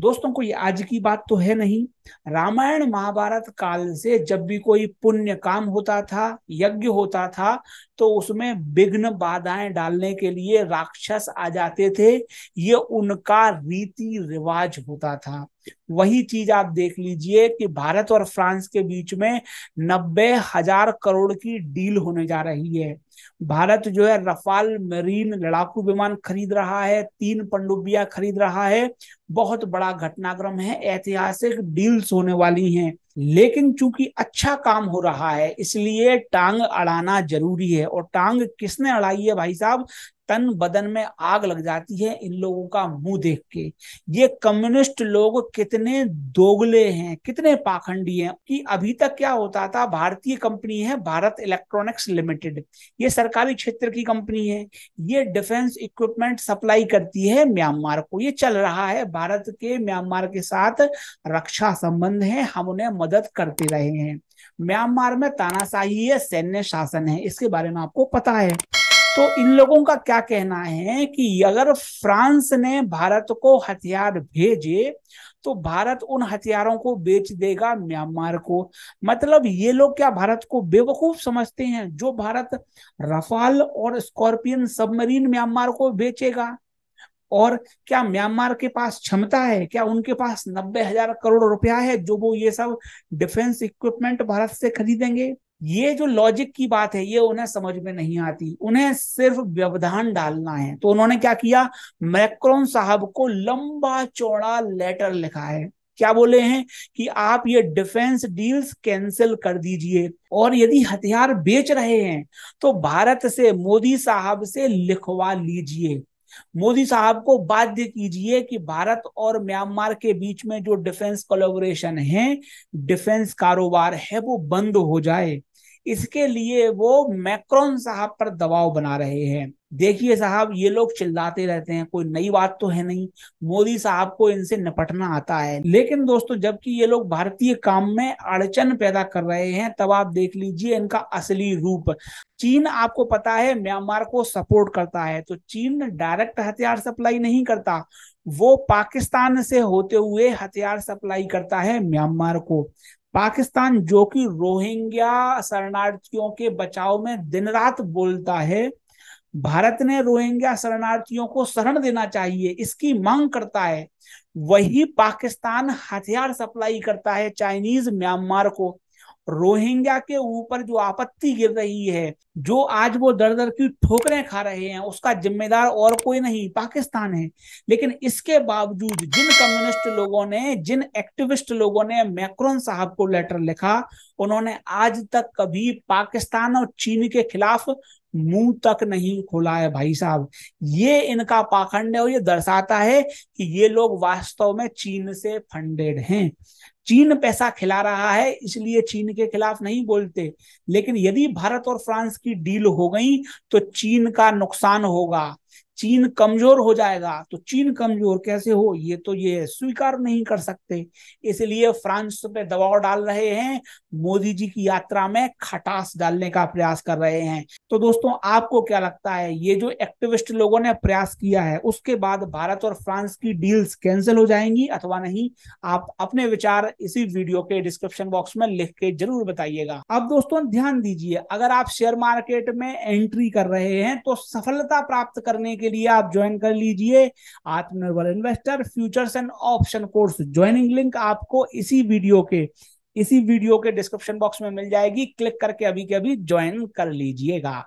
दोस्तों ये आज की बात तो है नहीं रामायण महाभारत काल से जब भी कोई पुण्य काम होता था यज्ञ होता था तो उसमें विघ्न बाधाएं डालने के लिए राक्षस आ जाते थे ये उनका रीति रिवाज होता था वही चीज आप देख लीजिए कि भारत और फ्रांस के बीच में नब्बे हजार करोड़ की डील होने जा रही है भारत जो है रफाल मरीन लड़ाकू विमान खरीद रहा है तीन पंडुबिया खरीद रहा है बहुत बड़ा घटनाक्रम है ऐतिहासिक डील्स होने वाली हैं लेकिन चूंकि अच्छा काम हो रहा है इसलिए टांग अड़ाना जरूरी है और टांग किसने अड़ाई है भाई साहब तन बदन में आग लग जाती है इन लोगों का मुंह देख के ये कम्युनिस्ट लोग कितने दोगले हैं कितने पाखंडी हैं कि अभी तक क्या होता था भारतीय कंपनी है भारत इलेक्ट्रॉनिक्स लिमिटेड ये सरकारी क्षेत्र की कंपनी है ये डिफेंस इक्विपमेंट सप्लाई करती है म्यांमार को ये चल रहा है भारत के म्यांमार के साथ रक्षा संबंध है हम उन्हें मदद करते रहे हैं म्यांमार में तानाशाही है सैन्य शासन है इसके बारे में आपको पता है तो इन लोगों का क्या कहना है कि अगर फ्रांस ने भारत को हथियार भेजे तो भारत उन हथियारों को बेच देगा म्यांमार को मतलब ये लोग क्या भारत को बेवकूफ समझते हैं जो भारत रफाल और स्कॉर्पियन सबमरीन म्यांमार को बेचेगा और क्या म्यांमार के पास क्षमता है क्या उनके पास नब्बे हजार करोड़ रुपया है जो वो ये सब डिफेंस इक्विपमेंट भारत से खरीदेंगे ये जो लॉजिक की बात है ये उन्हें समझ में नहीं आती उन्हें सिर्फ व्यवधान डालना है तो उन्होंने क्या किया मैक्रोन साहब को लंबा चौड़ा लेटर लिखा है क्या बोले हैं कि आप ये डिफेंस डील्स कैंसिल कर दीजिए और यदि हथियार बेच रहे हैं तो भारत से मोदी साहब से लिखवा लीजिए मोदी साहब को बाध्य कीजिए कि भारत और म्यांमार के बीच में जो डिफेंस कोलेबोरेशन है डिफेंस कारोबार है वो बंद हो जाए इसके लिए वो मैक्रोन साहब पर दबाव बना रहे हैं देखिए साहब ये लोग चिल्लाते रहते हैं कोई नई बात तो है नहीं मोदी साहब को इनसे निपटना आता है लेकिन दोस्तों जबकि ये लोग भारतीय काम में अड़चन पैदा कर रहे हैं तब आप देख लीजिए इनका असली रूप चीन आपको पता है म्यांमार को सपोर्ट करता है तो चीन डायरेक्ट हथियार सप्लाई नहीं करता वो पाकिस्तान से होते हुए हथियार सप्लाई करता है म्यांमार को पाकिस्तान जो कि रोहिंग्या शरणार्थियों के बचाव में दिन रात बोलता है भारत ने रोहिंग्या शरणार्थियों को शरण देना चाहिए इसकी मांग करता है वही पाकिस्तान हथियार सप्लाई करता है चाइनीज म्यांमार को रोहिंग्या के ऊपर जो आपत्ति गिर रही है जो आज वो दर दर की ठोकरें खा रहे हैं उसका जिम्मेदार और कोई नहीं पाकिस्तान है लेकिन इसके बावजूद जिन कम्युनिस्ट लोगों ने जिन एक्टिविस्ट लोगों ने मैक्रोन साहब को लेटर लिखा उन्होंने आज तक कभी पाकिस्तान और चीन के खिलाफ मुंह तक नहीं खोला है भाई साहब ये इनका पाखंड है और ये दर्शाता है कि ये लोग वास्तव में चीन से फंडेड हैं चीन पैसा खिला रहा है इसलिए चीन के खिलाफ नहीं बोलते लेकिन यदि भारत और फ्रांस की डील हो गई तो चीन का नुकसान होगा चीन कमजोर हो जाएगा तो चीन कमजोर कैसे हो ये तो ये स्वीकार नहीं कर सकते इसलिए फ्रांस पे दबाव डाल रहे हैं मोदी जी की यात्रा में खटास डालने का प्रयास कर रहे हैं तो दोस्तों आपको क्या लगता है ये जो एक्टिविस्ट लोगों ने प्रयास किया है उसके बाद भारत और फ्रांस की डील्स कैंसिल हो जाएंगी अथवा नहीं आप अपने विचार इसी वीडियो के डिस्क्रिप्शन बॉक्स में लिख के जरूर बताइएगा अब दोस्तों ध्यान दीजिए अगर आप शेयर मार्केट में एंट्री कर रहे हैं तो सफलता प्राप्त करने के लिए आप ज्वाइन कर लीजिए Atmanirbhar investor futures and option course joining link आपको इसी वीडियो के इसी वीडियो के डिस्क्रिप्शन बॉक्स में मिल जाएगी क्लिक करके अभी के अभी ज्वाइन कर लीजिएगा